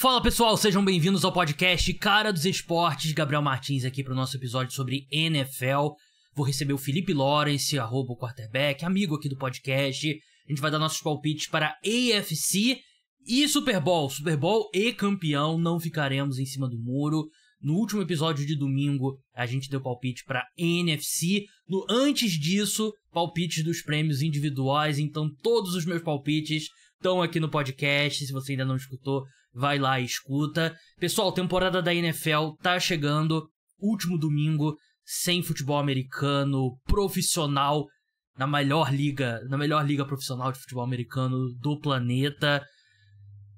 Fala pessoal, sejam bem-vindos ao podcast Cara dos Esportes. Gabriel Martins aqui para o nosso episódio sobre NFL. Vou receber o Felipe Lawrence, arroba o quarterback, amigo aqui do podcast. A gente vai dar nossos palpites para AFC e Super Bowl. Super Bowl e campeão, não ficaremos em cima do muro. No último episódio de domingo, a gente deu palpite para NFC. No antes disso, palpites dos prêmios individuais. Então, todos os meus palpites estão aqui no podcast. Se você ainda não escutou, vai lá e escuta. Pessoal, temporada da NFL tá chegando, último domingo, sem futebol americano, profissional, na melhor liga, na melhor liga profissional de futebol americano do planeta.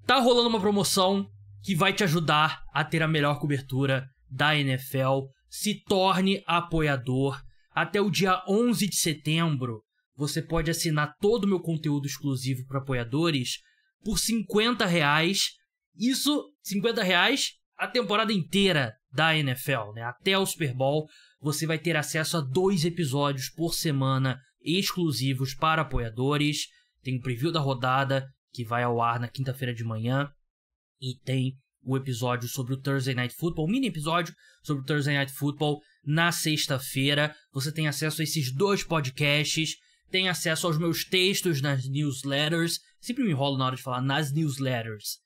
Tá rolando uma promoção que vai te ajudar a ter a melhor cobertura da NFL. Se torne apoiador. Até o dia 11 de setembro, você pode assinar todo o meu conteúdo exclusivo para apoiadores por 50 reais isso, 50 reais, a temporada inteira da NFL, né? Até o Super Bowl, você vai ter acesso a dois episódios por semana exclusivos para apoiadores. Tem o preview da rodada, que vai ao ar na quinta-feira de manhã. E tem o episódio sobre o Thursday Night Football, um mini episódio sobre o Thursday Night Football na sexta-feira. Você tem acesso a esses dois podcasts, tem acesso aos meus textos nas newsletters. Sempre me enrolo na hora de falar nas newsletters.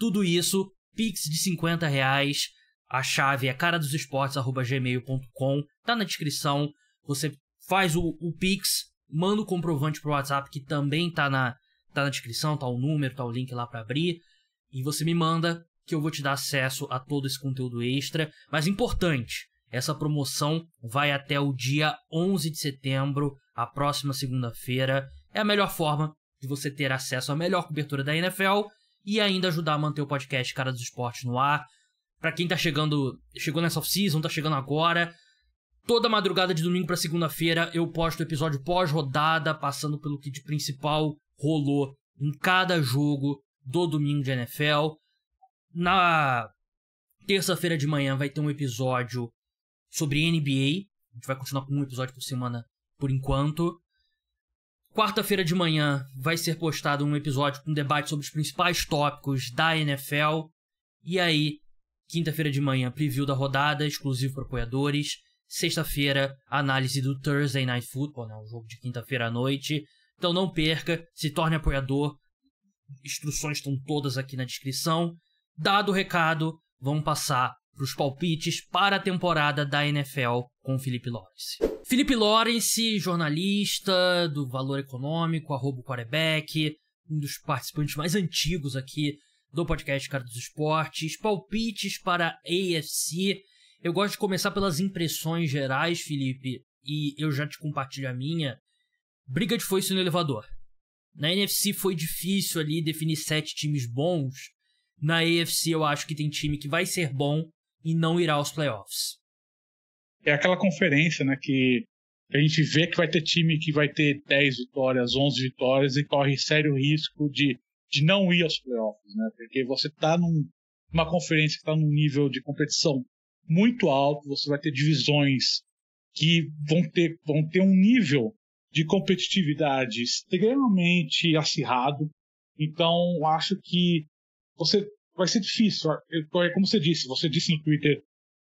Tudo isso, pix de 50 reais. A chave é caradosesportes.gmail.com. Tá na descrição. Você faz o, o pix, manda o comprovante pro WhatsApp, que também tá na, tá na descrição, tá o número, tá o link lá para abrir. E você me manda que eu vou te dar acesso a todo esse conteúdo extra. Mas importante, essa promoção vai até o dia 11 de setembro, a próxima segunda-feira. É a melhor forma de você ter acesso à melhor cobertura da NFL e ainda ajudar a manter o podcast Cara dos Esportes no ar. Para quem tá chegando, chegou nessa off-season, tá chegando agora, toda madrugada de domingo para segunda-feira eu posto o episódio pós-rodada, passando pelo que de principal rolou em cada jogo do domingo de NFL. Na terça-feira de manhã vai ter um episódio sobre NBA. A gente vai continuar com um episódio por semana por enquanto. Quarta-feira de manhã vai ser postado um episódio com um debate sobre os principais tópicos da NFL. E aí, quinta-feira de manhã, preview da rodada, exclusivo para apoiadores. Sexta-feira, análise do Thursday Night Football, né, o jogo de quinta-feira à noite. Então não perca, se torne apoiador. Instruções estão todas aqui na descrição. Dado o recado, vamos passar para os palpites para a temporada da NFL com Felipe Lawrence. Felipe Lawrence, jornalista do Valor Econômico, arroba quarterback, um dos participantes mais antigos aqui do podcast Cara dos Esportes, palpites para AFC. Eu gosto de começar pelas impressões gerais, Felipe, e eu já te compartilho a minha. Briga de foice no elevador. Na NFC foi difícil ali definir sete times bons. Na AFC eu acho que tem time que vai ser bom e não irá aos playoffs. É aquela conferência, né, que a gente vê que vai ter time que vai ter 10 vitórias, 11 vitórias e corre sério risco de, de não ir aos playoffs, né? Porque você está num, numa conferência que está num nível de competição muito alto, você vai ter divisões que vão ter, vão ter um nível de competitividade extremamente acirrado. Então, acho que você vai ser difícil. É como você disse, você disse no Twitter,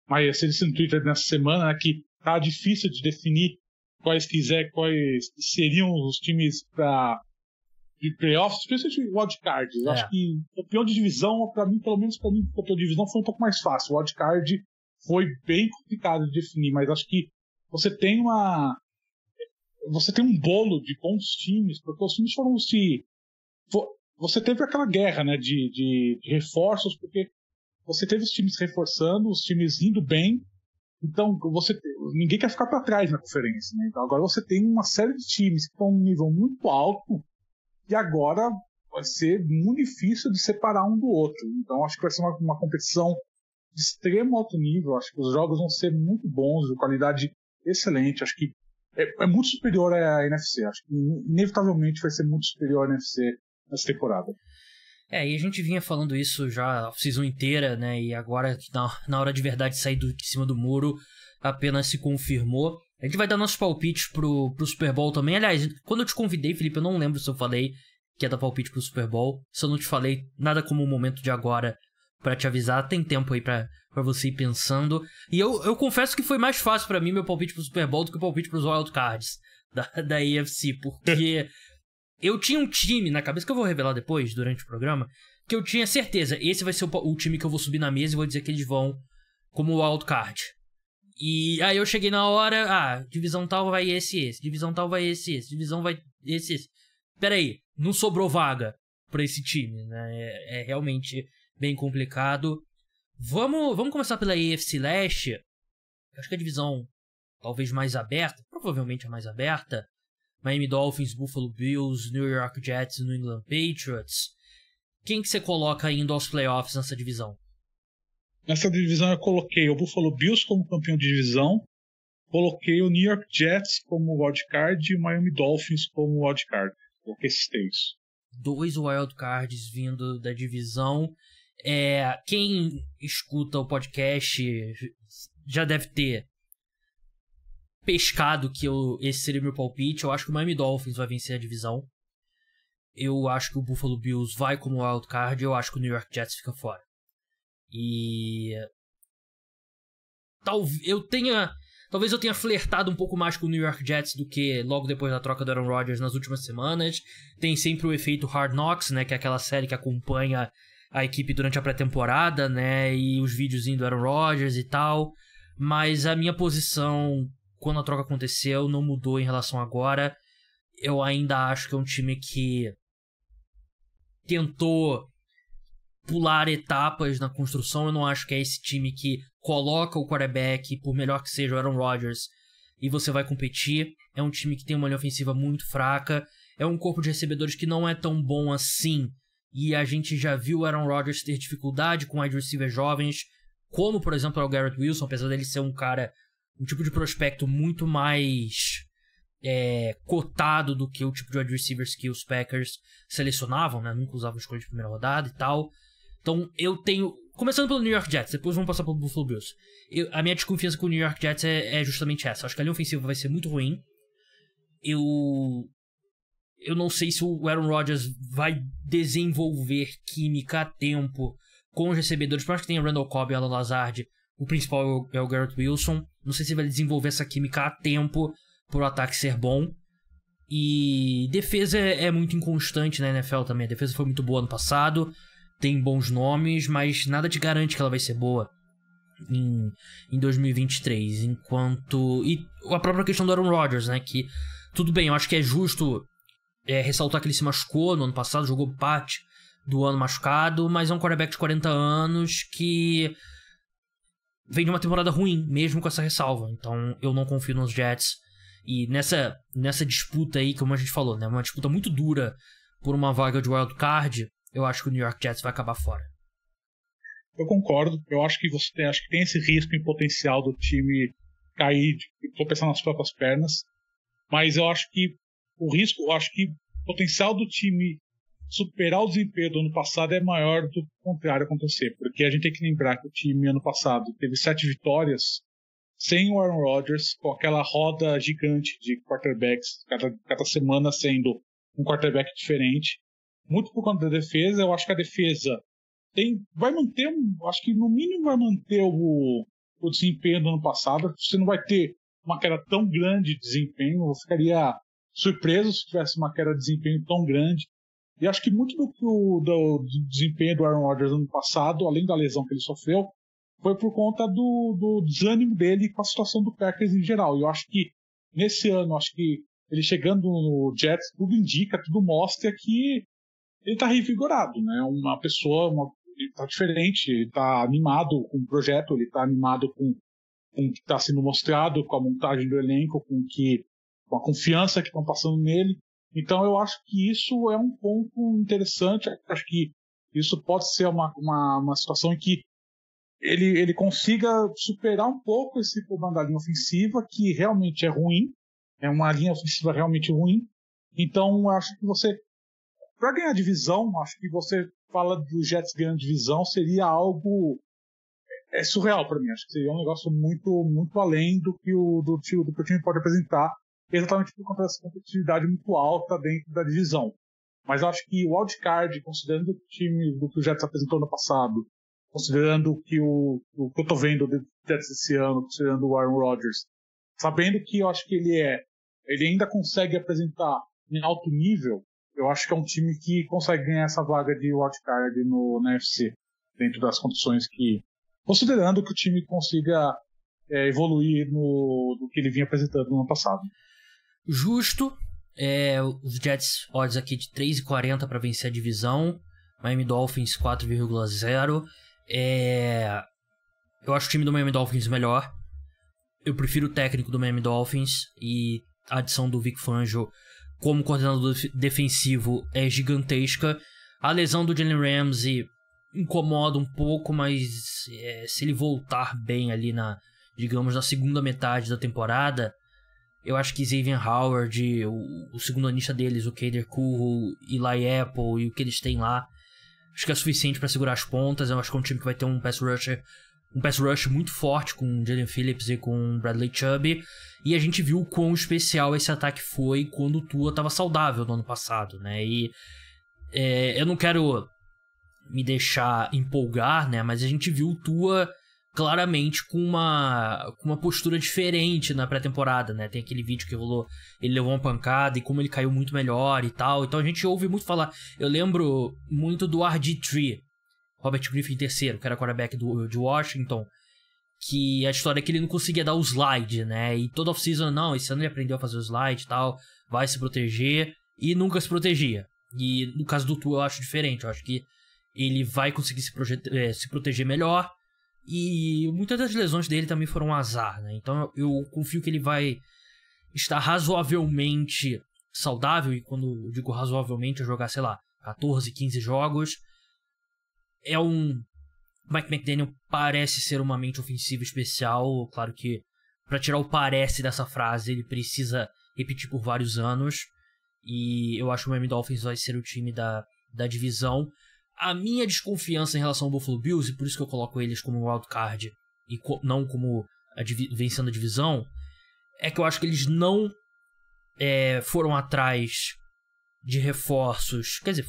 mas você disse no Twitter nessa semana né, que tá difícil de definir quais quiser, quais seriam os times para de playoffs, especialmente wildcard. Eu é. acho que campeão de divisão, para mim, pelo menos para mim, campeão de divisão foi um pouco mais fácil. O wildcard foi bem complicado de definir, mas acho que você tem uma. Você tem um bolo de bons times, porque os times foram se você teve aquela guerra né, de, de, reforços, porque você teve os times reforçando, os times indo bem, então você ninguém quer ficar para trás na conferência. Né? Então agora você tem uma série de times que estão num nível muito alto e agora vai ser muito difícil de separar um do outro. Então acho que vai ser uma, uma competição de extremo alto nível. Acho que os jogos vão ser muito bons, de qualidade excelente. Acho que é, é muito superior à NFC. Acho que inevitavelmente vai ser muito superior à NFC nessa temporada. É, e a gente vinha falando isso já a season inteira, né? E agora, na, na hora de verdade sair do, de cima do muro, apenas se confirmou. A gente vai dar nossos palpites pro, pro Super Bowl também. Aliás, quando eu te convidei, Felipe, eu não lembro se eu falei que ia dar palpite pro Super Bowl. Se eu não te falei, nada como o momento de agora para te avisar. Tem tempo aí para você ir pensando. E eu, eu confesso que foi mais fácil para mim meu palpite pro Super Bowl do que o palpite pros Wild Cards da, da AFC, porque. Eu tinha um time na cabeça que eu vou revelar depois, durante o programa, que eu tinha certeza, esse vai ser o, o time que eu vou subir na mesa e vou dizer que eles vão como wildcard. E aí eu cheguei na hora, ah, divisão tal vai esse esse, divisão tal vai esse esse, divisão vai esse esse. aí não sobrou vaga para esse time, né? É, é, realmente bem complicado. Vamos, vamos começar pela EFC Leste. Acho que é a divisão talvez mais aberta, provavelmente a mais aberta. Miami Dolphins, Buffalo Bills, New York Jets New England Patriots. Quem que você coloca indo aos playoffs nessa divisão? Nessa divisão eu coloquei o Buffalo Bills como campeão de divisão, coloquei o New York Jets como wildcard e o Miami Dolphins como wildcard. Coloquei esses três. Dois wildcards vindo da divisão. É, quem escuta o podcast já deve ter pescado que eu, esse seria meu palpite. Eu acho que o Miami Dolphins vai vencer a divisão. Eu acho que o Buffalo Bills vai como wildcard. Eu acho que o New York Jets fica fora. E. Talvez eu tenha. Talvez eu tenha flertado um pouco mais com o New York Jets do que logo depois da troca do Aaron Rodgers nas últimas semanas. Tem sempre o efeito Hard Knocks, né? Que é aquela série que acompanha a equipe durante a pré-temporada, né? E os vídeos do Aaron Rodgers e tal. Mas a minha posição quando a troca aconteceu, não mudou em relação agora. Eu ainda acho que é um time que tentou pular etapas na construção. Eu não acho que é esse time que coloca o quarterback, por melhor que seja o Aaron Rodgers, e você vai competir. É um time que tem uma linha ofensiva muito fraca. É um corpo de recebedores que não é tão bom assim. E a gente já viu o Aaron Rodgers ter dificuldade com wide receivers jovens, como por exemplo é o Garrett Wilson, apesar dele ser um cara um tipo de prospecto muito mais é, cotado do que o tipo de wide receivers que os Packers selecionavam, né? Nunca usavam escolha de primeira rodada e tal. Então eu tenho. Começando pelo New York Jets, depois vamos passar pelo Buffalo Bills. Eu, a minha desconfiança com o New York Jets é, é justamente essa. Acho que a linha ofensiva vai ser muito ruim. Eu. Eu não sei se o Aaron Rodgers vai desenvolver química a tempo com os recebedores. Por mais que tenha Randall Cobb e Alan Lazard, o principal é o, é o Garrett Wilson. Não sei se vai desenvolver essa química a tempo pro ataque ser bom. E defesa é, é muito inconstante na NFL também. A defesa foi muito boa no passado, tem bons nomes, mas nada te garante que ela vai ser boa em, em 2023. Enquanto. E a própria questão do Aaron Rodgers, né? Que tudo bem, eu acho que é justo é, ressaltar que ele se machucou no ano passado, jogou parte do ano machucado, mas é um quarterback de 40 anos que vem de uma temporada ruim, mesmo com essa ressalva. Então eu não confio nos Jets. E nessa, nessa disputa aí, como a gente falou, né? Uma disputa muito dura por uma vaga de wild card, eu acho que o New York Jets vai acabar fora. Eu concordo. Eu acho que você tem, acho que tem esse risco em potencial do time cair, de tropeçar nas próprias pernas. Mas eu acho que o risco, eu acho que o potencial do time superar o desempenho do ano passado é maior do que o contrário acontecer, porque a gente tem que lembrar que o time ano passado teve sete vitórias sem o Aaron Rodgers, com aquela roda gigante de quarterbacks, cada, cada semana sendo um quarterback diferente. Muito por conta da defesa, eu acho que a defesa tem, vai manter, acho que no mínimo vai manter o, o desempenho do ano passado. Você não vai ter uma queda tão grande de desempenho, eu ficaria surpreso se tivesse uma queda de desempenho tão grande. E acho que muito do, do, do desempenho do Aaron Rodgers ano passado, além da lesão que ele sofreu, foi por conta do, do, desânimo dele com a situação do Packers em geral. E eu acho que nesse ano, acho que ele chegando no Jets, tudo indica, tudo mostra que ele está revigorado, né? Uma pessoa, uma, ele está diferente, ele está animado com o projeto, ele está animado com, com o que está sendo mostrado, com a montagem do elenco, com que com a confiança que estão passando nele. Então eu acho que isso é um ponto interessante. Acho que isso pode ser uma, uma, uma situação em que ele, ele consiga superar um pouco esse problema da linha ofensiva, que realmente é ruim, é uma linha ofensiva realmente ruim. Então acho que você, para ganhar divisão, acho que você fala do Jets ganhando divisão seria algo é, é surreal para mim. Acho que seria um negócio muito muito além do que o do, do, que o time pode apresentar exatamente por conta dessa competitividade muito alta dentro da divisão. Mas eu acho que o wildcard, considerando o time do que o Jets apresentou no passado, considerando que o, o que eu estou vendo do Jets esse ano, considerando o Aaron Rodgers, sabendo que eu acho que ele é, ele ainda consegue apresentar em alto nível, eu acho que é um time que consegue ganhar essa vaga de wildcard no, na UFC, dentro das condições que. Considerando que o time consiga é, evoluir no, do que ele vinha apresentando no ano passado justo. É, os Jets odds aqui de 3,40 para vencer a divisão. Miami Dolphins 4,0. É, eu acho o time do Miami Dolphins melhor. Eu prefiro o técnico do Miami Dolphins e a adição do Vic Fangio como coordenador defensivo é gigantesca. A lesão do Jalen Ramsey incomoda um pouco, mas é, se ele voltar bem ali na, digamos, na segunda metade da temporada, eu acho que Xavier Howard, o, o segundo anista deles, o Kader Curro, Eli Apple e o que eles têm lá, acho que é suficiente para segurar as pontas. Eu acho que é um time que vai ter um pass rusher, um pass rush muito forte com Jalen Phillips e com Bradley Chubb. E a gente viu o quão especial esse ataque foi quando o Tua estava saudável no ano passado, né? E é, eu não quero me deixar empolgar, né? Mas a gente viu o Tua claramente com uma, com uma postura diferente na pré-temporada, né? Tem aquele vídeo que rolou, ele levou uma pancada e como ele caiu muito melhor e tal. Então a gente ouve muito falar. Eu lembro muito do RG3, Robert Griffin III, que era quarterback do, de Washington, que a história é que ele não conseguia dar o slide, né? E toda off-season, não, esse ano ele aprendeu a fazer o slide e tal, vai se proteger e nunca se protegia. E no caso do Tu eu acho diferente, eu acho que ele vai conseguir se, eh, se proteger melhor e muitas das lesões dele também foram azar, né? Então eu confio que ele vai estar razoavelmente saudável, e quando eu digo razoavelmente, é jogar, sei lá, 14, 15 jogos. É um. Mike McDaniel parece ser uma mente ofensiva especial, claro que para tirar o parece dessa frase, ele precisa repetir por vários anos. E eu acho que o Miami Dolphins vai ser o time da, da divisão a minha desconfiança em relação ao Buffalo Bills, e por isso que eu coloco eles como wildcard e co não como a vencendo a divisão, é que eu acho que eles não é, foram atrás de reforços. Quer dizer,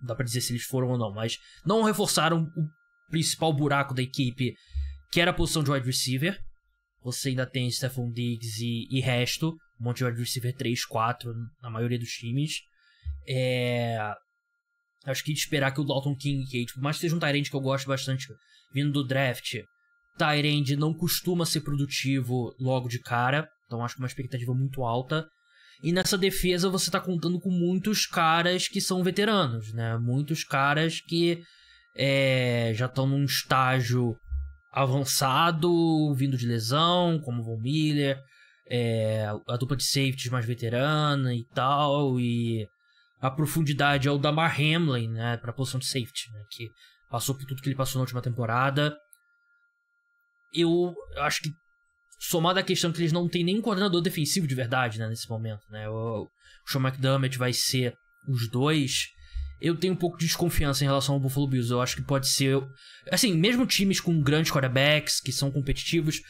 não dá pra dizer se eles foram ou não, mas não reforçaram o principal buraco da equipe, que era a posição de wide receiver. Você ainda tem Stephon Diggs e, e resto, um monte de wide receiver 3, 4 na maioria dos times. É, Acho que esperar que o Dalton King, que, tipo, mais que seja um Tyrande que eu gosto bastante vindo do draft, Tyrande não costuma ser produtivo logo de cara. Então acho que é uma expectativa muito alta. E nessa defesa você está contando com muitos caras que são veteranos, né? Muitos caras que é, já estão num estágio avançado, vindo de lesão, como o Von Miller, é, a dupla de safeties mais veterana e tal, e a profundidade é o Damar Hamlin, né, para a posição de safety, né, que passou por tudo que ele passou na última temporada. Eu acho que somado à questão que eles não têm nenhum coordenador defensivo de verdade, né, nesse momento, né, o, o Sean McDermott vai ser os dois. Eu tenho um pouco de desconfiança em relação ao Buffalo Bills. Eu acho que pode ser, assim, mesmo times com grandes quarterbacks que são competitivos,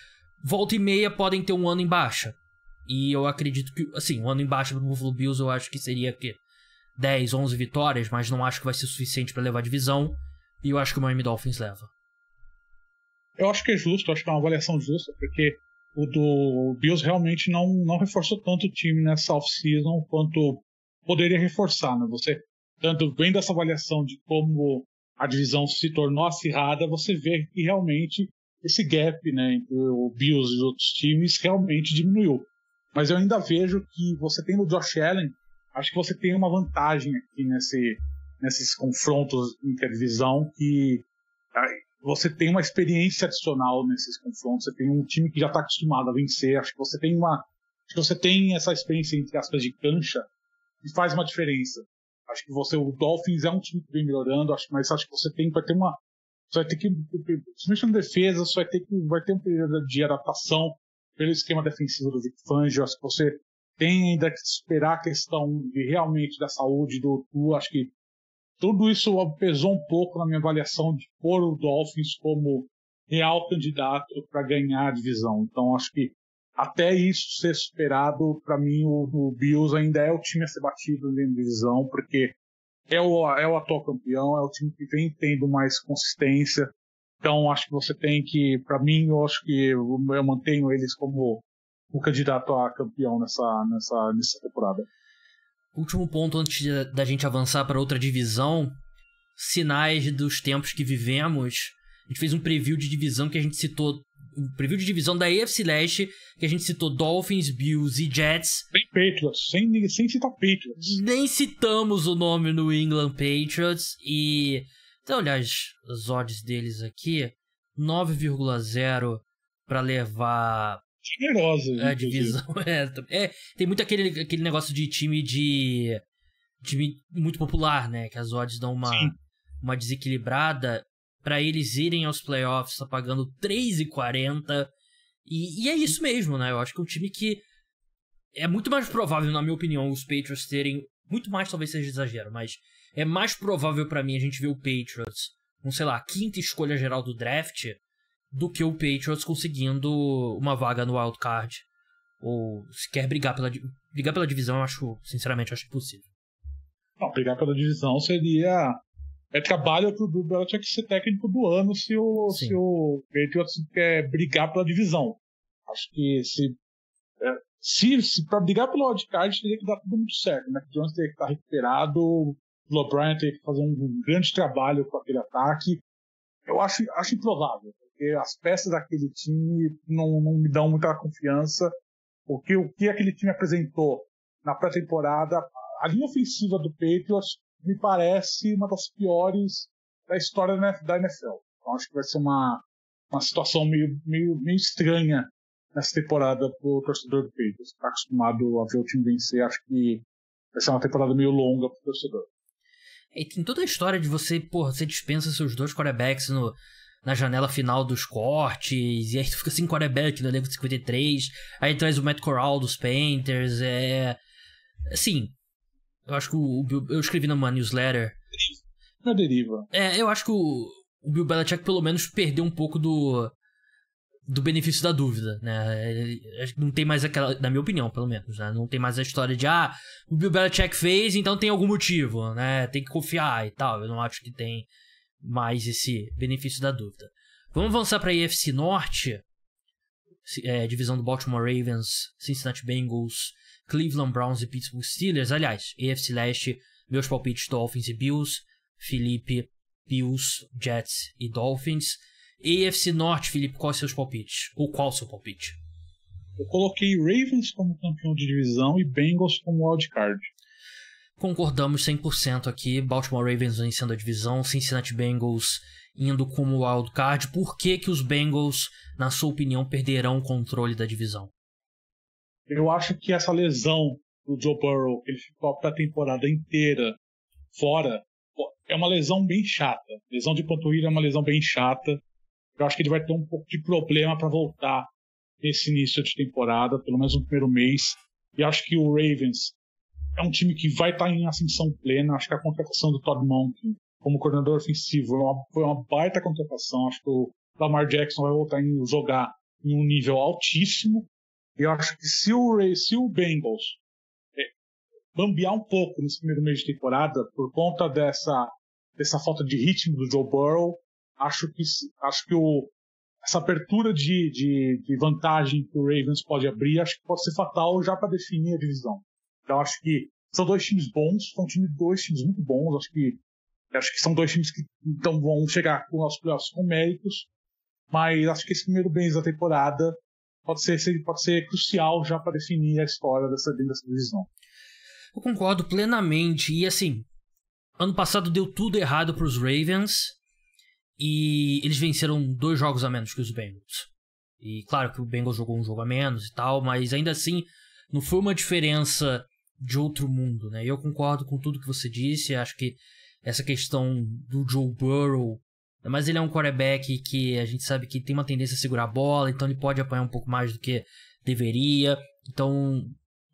volta e meia podem ter um ano em baixa. E eu acredito que, assim, um ano em baixa pro Buffalo Bills eu acho que seria que 10, 11 vitórias, mas não acho que vai ser suficiente para levar a divisão. E eu acho que o Miami Dolphins leva. Eu acho que é justo, acho que é uma avaliação justa, porque o do Bills realmente não, não reforçou tanto o time nessa off-season quanto poderia reforçar, né? Você, tanto bem dessa avaliação de como a divisão se tornou acirrada, você vê que realmente esse gap né, entre o Bills e os outros times realmente diminuiu. Mas eu ainda vejo que você tem o Josh Allen, acho que você tem uma vantagem aqui nesse, nesses confrontos intervisão que ah, você tem uma experiência adicional nesses confrontos, você tem um time que já está acostumado a vencer, acho que você tem uma acho que você tem essa experiência entre aspas de cancha e faz uma diferença. Acho que você o Dolphins é um time que vem melhorando, acho mas acho que você tem vai ter uma você vai ter que principalmente na defesa, você vai ter que vai ter um período de adaptação pelo esquema defensivo do Vic Fangio, acho que você tem ainda que esperar a questão de realmente da saúde do tu Acho que tudo isso pesou um pouco na minha avaliação de pôr o Dolphins como real candidato para ganhar a divisão. Então acho que até isso ser superado, para mim o, o, Bills ainda é o time a ser batido na divisão, porque é o, é o atual campeão, é o time que vem tendo mais consistência. Então acho que você tem que, para mim, eu acho que eu mantenho eles como o candidato a campeão nessa, nessa, nessa temporada. Último ponto antes da gente avançar para outra divisão: sinais dos tempos que vivemos. A gente fez um preview de divisão que a gente citou. Um preview de divisão da AFC Leste, que a gente citou Dolphins, Bills e Jets. Sem Patriots, sem, sem citar Patriots. Nem citamos o nome no England Patriots. E. Então, aliás, as odds deles aqui: 9,0 para levar generosa. É, divisão é, é, Tem muito aquele, aquele negócio de time de. time muito popular, né? Que as odds dão uma, uma desequilibrada para eles irem aos playoffs, tá pagando 3,40. E, e é isso mesmo, né? Eu acho que é um time que. É muito mais provável, na minha opinião, os Patriots terem. Muito mais, talvez seja exagero, mas é mais provável para mim a gente ver o Patriots com, sei lá, quinta escolha geral do draft do que o Patriots conseguindo uma vaga no wildcard. Ou quer brigar pela, brigar pela divisão, eu acho, sinceramente, eu acho impossível. Não, brigar pela divisão seria. É trabalho pro Bill que ser técnico do ano se o, se o Patriots quer brigar pela divisão. Acho que se. É, se, se para brigar pelo wildcard teria que dar tudo muito certo. Né? O Jones teria que estar tá recuperado, o O'Brien teria que fazer um grande trabalho com aquele ataque. Eu acho, acho improvável porque as peças daquele time não, não me dão muita confiança. Porque o que aquele time apresentou na pré-temporada, a linha ofensiva do Patriots me parece uma das piores da história da NFL. Então acho que vai ser uma, uma situação meio, meio, meio estranha nessa temporada para o torcedor do Patriots. Está acostumado a ver o time vencer, acho que vai ser uma temporada meio longa para o torcedor. E tem toda a história de você, porra, você dispensa seus dois quarterbacks no, na janela final dos cortes, e aí tu fica sem quarterback no elenco de 53, aí traz o Matt Corral dos Painters, é... Assim, eu acho que o, Bill, eu escrevi numa newsletter... Na deriva. É, eu acho que o, Bill Belichick pelo menos perdeu um pouco do do benefício da dúvida, né? É, não tem mais aquela, na minha opinião, pelo menos, né? Não tem mais a história de ah, o Bill Belichick fez, então tem algum motivo, né? Tem que confiar e tal. Eu não acho que tem mais esse benefício da dúvida. Vamos avançar para a EFC Norte, é, divisão do Baltimore Ravens, Cincinnati Bengals, Cleveland Browns e Pittsburgh Steelers. Aliás, EFC Leste, meus palpites Dolphins e Bills, Felipe, Bills, Jets e Dolphins. EFC Norte, Felipe, quais seus palpites? Ou qual seu palpite? Eu coloquei Ravens como campeão de divisão e Bengals como wildcard concordamos 100% aqui, Baltimore Ravens vencendo a divisão, Cincinnati Bengals indo como wildcard. Por que que os Bengals, na sua opinião, perderão o controle da divisão? Eu acho que essa lesão do Joe Burrow, que ele ficou a temporada inteira fora, é uma lesão bem chata. Lesão de panturrilha é uma lesão bem chata. Eu acho que ele vai ter um pouco de problema para voltar nesse início de temporada, pelo menos no primeiro mês. E acho que o Ravens é um time que vai estar tá em ascensão plena. Acho que a contratação do Todd Monk como coordenador ofensivo é foi uma baita contratação. Acho que o Lamar Jackson vai voltar a jogar em um nível altíssimo. E eu acho que se o, Ray, se o Bengals é, bambear um pouco nesse primeiro mês de temporada por conta dessa, dessa falta de ritmo do Joe Burrow, acho que, acho que o, essa abertura de, de, de vantagem que o Ravens pode abrir acho que pode ser fatal já para definir a divisão. Então acho que são dois times bons, são time, dois times muito bons. Acho que acho que são dois times que então vão chegar com nossos playoffs com méritos, mas acho que esse primeiro bens da temporada pode ser pode ser crucial já para definir a história dessa dessa divisão. Eu concordo plenamente e assim ano passado deu tudo errado para os Ravens e eles venceram dois jogos a menos que os Bengals. E claro que o Bengals jogou um jogo a menos e tal, mas ainda assim não foi uma diferença de outro mundo, né? Eu concordo com tudo que você disse, acho que essa questão do Joe Burrow, né, mas ele é um quarterback que a gente sabe que tem uma tendência a segurar a bola, então ele pode apanhar um pouco mais do que deveria. Então,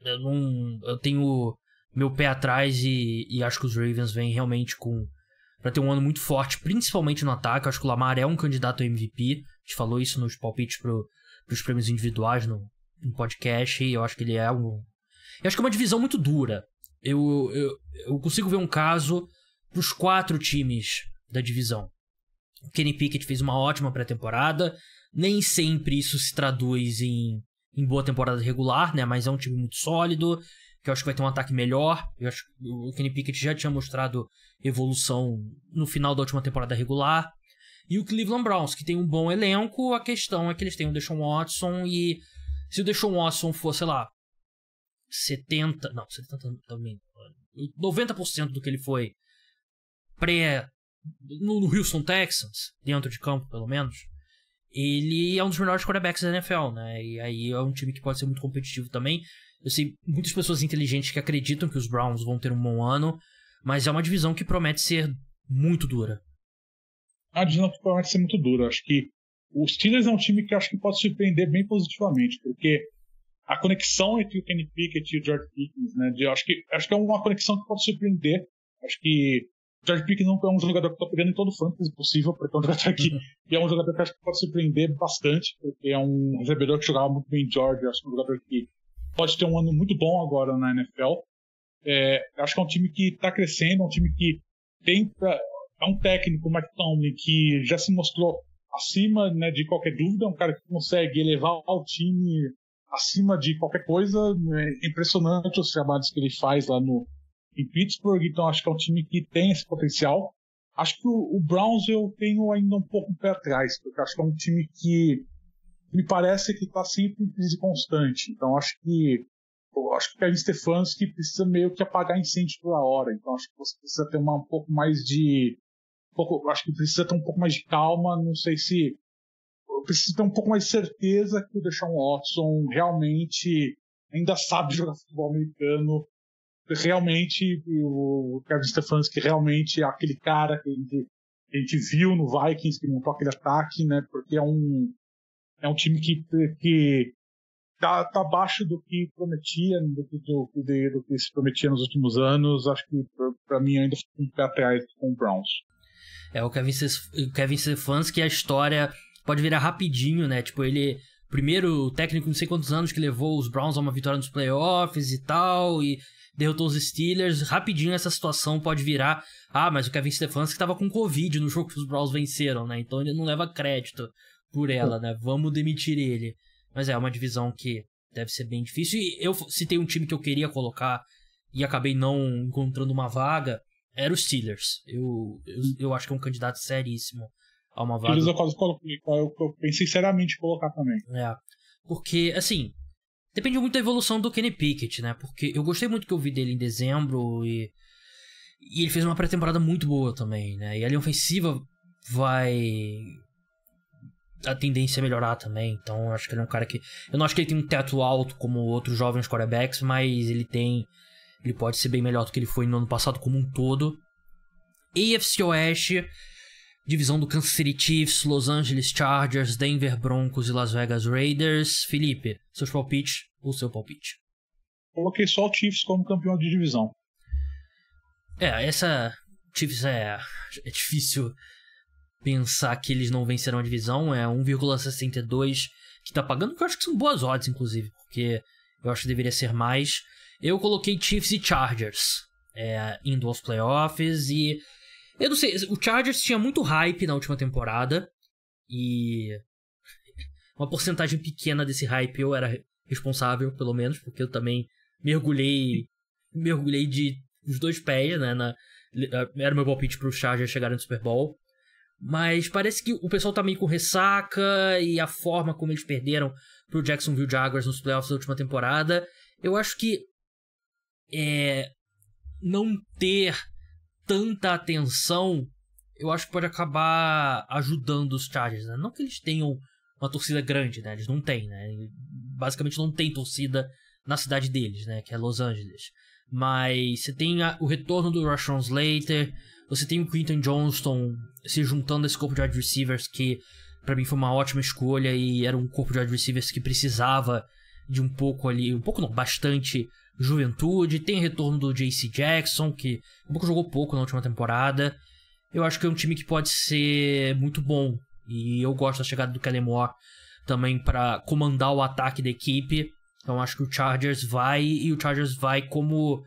eu não eu tenho meu pé atrás e, e acho que os Ravens vêm realmente com para ter um ano muito forte, principalmente no ataque. Eu acho que o Lamar é um candidato a MVP. A gente falou isso nos palpites pro, pros prêmios individuais no, no podcast e eu acho que ele é um eu acho que é uma divisão muito dura. Eu, eu, eu consigo ver um caso para os quatro times da divisão. O Kenny Pickett fez uma ótima pré-temporada. Nem sempre isso se traduz em, em boa temporada regular, né? Mas é um time muito sólido, que eu acho que vai ter um ataque melhor. Eu acho que o Kenny Pickett já tinha mostrado evolução no final da última temporada regular. E o Cleveland Browns, que tem um bom elenco, a questão é que eles têm o Deshaun Watson e se o Deshaun Watson for, sei lá, 70, não, 70 também, 90% do que ele foi pré no, no Houston Texans, dentro de campo pelo menos, ele é um dos melhores quarterbacks da NFL, né? E aí é um time que pode ser muito competitivo também. Eu sei muitas pessoas inteligentes que acreditam que os Browns vão ter um bom ano, mas é uma divisão que promete ser muito dura. A divisão promete ser muito dura. Acho que os Steelers é um time que acho que pode surpreender bem positivamente, porque a conexão entre o Kenny Pickett e o George Pickens, né? De, acho, que, acho que é uma conexão que pode surpreender. Acho que o George Pickens não é um jogador que eu tô pegando em todo o fantasy possível, porque é um jogador que, e é um jogador que acho que pode surpreender bastante, porque é um recebedor que jogava muito bem em Georgia, acho que é um jogador que pode ter um ano muito bom agora na NFL. É, acho que é um time que está crescendo, é um time que tenta. É um técnico, o Mike Tomlin, que já se mostrou acima né, de qualquer dúvida, é um cara que consegue elevar o time acima de qualquer coisa, é impressionante os trabalhos que ele faz lá no, em Pittsburgh, então acho que é um time que tem esse potencial. Acho que o, o Browns eu tenho ainda um pouco para trás porque acho que é um time que me parece que está sempre em crise constante, então acho que eu acho que o Kevin Stefanski precisa meio que apagar incêndio toda hora, então acho que você precisa ter uma, um pouco mais de um pouco, acho que precisa ter um pouco mais de calma, não sei se preciso ter um pouco mais de certeza que o Deshaun Watson realmente ainda sabe jogar futebol americano. Realmente, o Kevin Stefanski realmente é aquele cara que a gente, que a gente viu no Vikings, que montou aquele ataque, né? Porque é um, é um time que, que tá, tá abaixo do que prometia, do que, do, do, do que se prometia nos últimos anos. Acho que, para mim, ainda fica um pé atrás com o Browns. É o Kevin, Stefanski Kevin Stefanski, a história pode virar rapidinho, né? Tipo, ele. Primeiro técnico, não sei quantos anos, que levou os Browns a uma vitória nos playoffs e tal, e derrotou os Steelers. Rapidinho essa situação pode virar. Ah, mas o Kevin Stefanski estava com Covid no jogo que os Browns venceram, né? Então ele não leva crédito por ela, né? Vamos demitir ele. Mas é uma divisão que deve ser bem difícil. E eu citei um time que eu queria colocar e acabei não encontrando uma vaga. Era o Steelers. Eu, eu, eu acho que é um candidato seríssimo Há uma vaga. Eles eu quase coloquei, eu, eu pensei seriamente em colocar também. É. Porque, assim, depende muito da evolução do Kenny Pickett, né? Porque eu gostei muito que eu vi dele em dezembro e. E ele fez uma pré-temporada muito boa também, né? E a linha ofensiva vai a tendência é melhorar também. Então, acho que ele é um cara que. Eu não acho que ele tem um teto alto como outros jovens quarterbacks, mas ele tem. Ele pode ser bem melhor do que ele foi no ano passado como um todo. AFC Oeste divisão do Kansas City Chiefs, Los Angeles Chargers, Denver Broncos e Las Vegas Raiders. Felipe, seus palpites ou seu palpite? Coloquei só o Chiefs como campeão de divisão. É, essa. Chiefs é. É difícil pensar que eles não vencerão a divisão. É 1,62 que tá pagando, que eu acho que são boas odds, inclusive, porque eu acho que deveria ser mais. Eu coloquei Chiefs e Chargers é, indo aos playoffs e eu não sei, o Chargers tinha muito hype na última temporada e uma porcentagem pequena desse hype eu era responsável, pelo menos, porque eu também mergulhei mergulhei de os dois pés, né, na, era meu palpite para Chargers chegar no Super Bowl. Mas parece que o pessoal tá meio com ressaca e a forma como eles perderam pro Jacksonville Jaguars nos playoffs da última temporada. Eu acho que é, não ter tanta atenção, eu acho que pode acabar ajudando os Chargers, né? Não que eles tenham uma torcida grande, né? Eles não têm, né? Basicamente não tem torcida na cidade deles, né? Que é Los Angeles. Mas você tem a, o retorno do Rashawn Slater, você tem o Quinton Johnston se juntando a esse corpo de wide receivers que para mim foi uma ótima escolha e era um corpo de wide receivers que precisava de um pouco ali, um pouco não, bastante juventude, tem retorno do JC Jackson, que pouco jogou pouco na última temporada. Eu acho que é um time que pode ser muito bom. E eu gosto da chegada do Kellen Moore também para comandar o ataque da equipe. Então acho que o Chargers vai e o Chargers vai como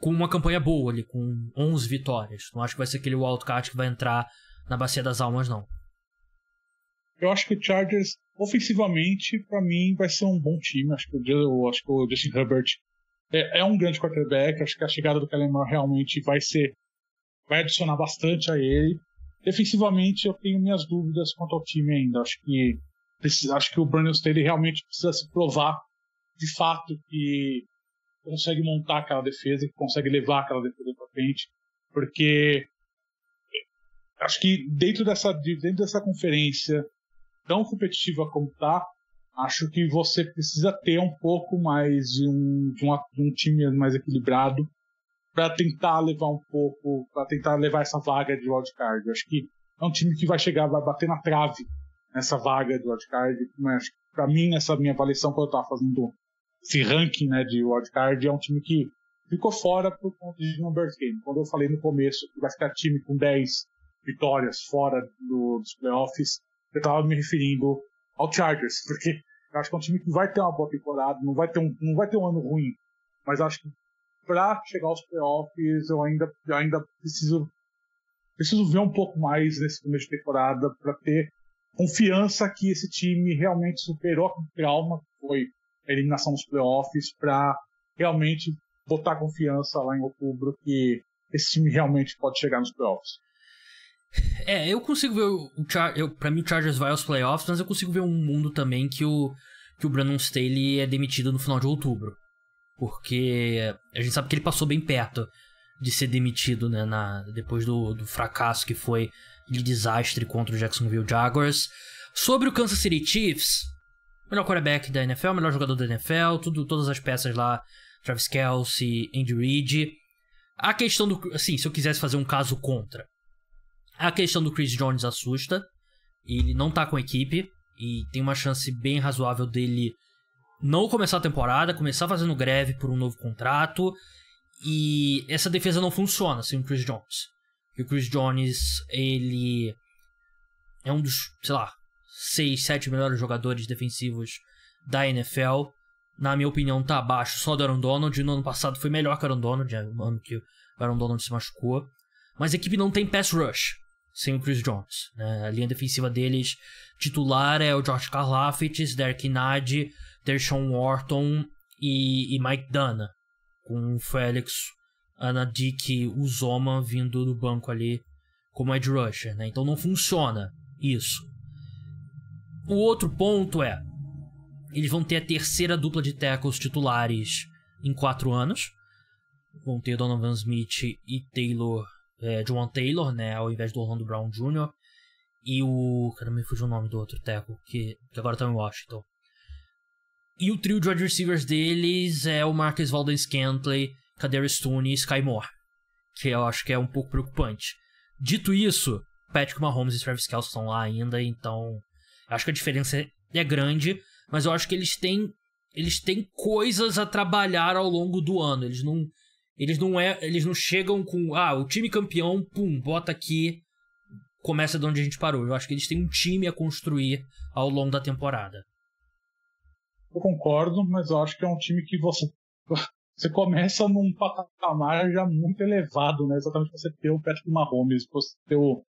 com uma campanha boa ali, com 11 vitórias. Não acho que vai ser aquele wildcard que vai entrar na bacia das almas não. Eu acho que o Chargers ofensivamente para mim vai ser um bom time. Acho que o, acho que o Justin Herbert é, é um grande quarterback. Acho que a chegada do Kellen Moore realmente vai ser. vai adicionar bastante a ele. Defensivamente, eu tenho minhas dúvidas quanto ao time ainda. Acho que, precisa, acho que o Brandon Staley realmente precisa se provar de fato que consegue montar aquela defesa, que consegue levar aquela defesa para frente, porque acho que dentro dessa, dentro dessa conferência tão competitiva como está acho que você precisa ter um pouco mais de um, de uma, de um time mais equilibrado para tentar levar um pouco, para tentar levar essa vaga de wildcard. Acho que é um time que vai chegar, vai bater na trave nessa vaga de wildcard. Mas para mim, essa minha avaliação quando eu estava fazendo esse ranking né, de wildcard, é um time que ficou fora por conta de number game. Quando eu falei no começo que vai ficar time com 10 vitórias fora do, dos playoffs, eu estava me referindo ao Chargers, porque eu acho que é um time que vai ter uma boa temporada, não vai ter um, não vai ter um ano ruim, mas acho que para chegar aos playoffs eu ainda, eu ainda preciso, preciso ver um pouco mais nesse começo de temporada para ter confiança que esse time realmente superou a trauma que foi a eliminação dos playoffs para realmente botar confiança lá em outubro que esse time realmente pode chegar nos playoffs. É, eu consigo ver o, pra mim o Chargers vai aos playoffs, mas eu consigo ver um mundo também que o, que o Brandon Staley é demitido no final de outubro. Porque a gente sabe que ele passou bem perto de ser demitido, né? Na, depois do, do fracasso que foi de desastre contra o Jacksonville Jaguars. Sobre o Kansas City Chiefs, melhor quarterback da NFL, melhor jogador da NFL, tudo, todas as peças lá, Travis Kelsey, Andy Reid. A questão do. Assim, se eu quisesse fazer um caso contra. A questão do Chris Jones assusta. Ele não tá com a equipe. E tem uma chance bem razoável dele não começar a temporada, começar fazendo greve por um novo contrato. E essa defesa não funciona sem o Chris Jones. E o Chris Jones, ele é um dos, sei lá, 6, 7 melhores jogadores defensivos da NFL. Na minha opinião, tá abaixo só do Aaron Donald. No ano passado foi melhor que o Aaron Donald, é o ano que o Aaron Donald se machucou. Mas a equipe não tem pass rush sem o Chris Jones. Né? A linha defensiva deles titular é o George Karlaftis, Derek Nadi, Dershawn Wharton e, e, Mike Dana, com o Félix Dick, e Zoma vindo do banco ali como edge rusher. Né? Então não funciona isso. O outro ponto é, eles vão ter a terceira dupla de tackles titulares em quatro anos. Vão ter Donovan Smith e Taylor é, John Taylor, né, ao invés do Orlando Brown Jr. E o. Cara, me fugiu o nome do outro Teco, que, que agora tá em Washington. E o trio de wide receivers deles é o Marcus Walden Scantley, Kadarius Stone e Sky Moore, que eu acho que é um pouco preocupante. Dito isso, Patrick Mahomes e Travis Kelce estão lá ainda, então acho que a diferença é grande, mas eu acho que eles têm eles têm coisas a trabalhar ao longo do ano. Eles não eles não, é, eles não chegam com, ah, o time campeão, pum, bota aqui, começa de onde a gente parou. Eu acho que eles têm um time a construir ao longo da temporada. Eu concordo, mas eu acho que é um time que você você começa num patamar já muito elevado, né? Exatamente você ter o Patrick Mahomes, você ter o,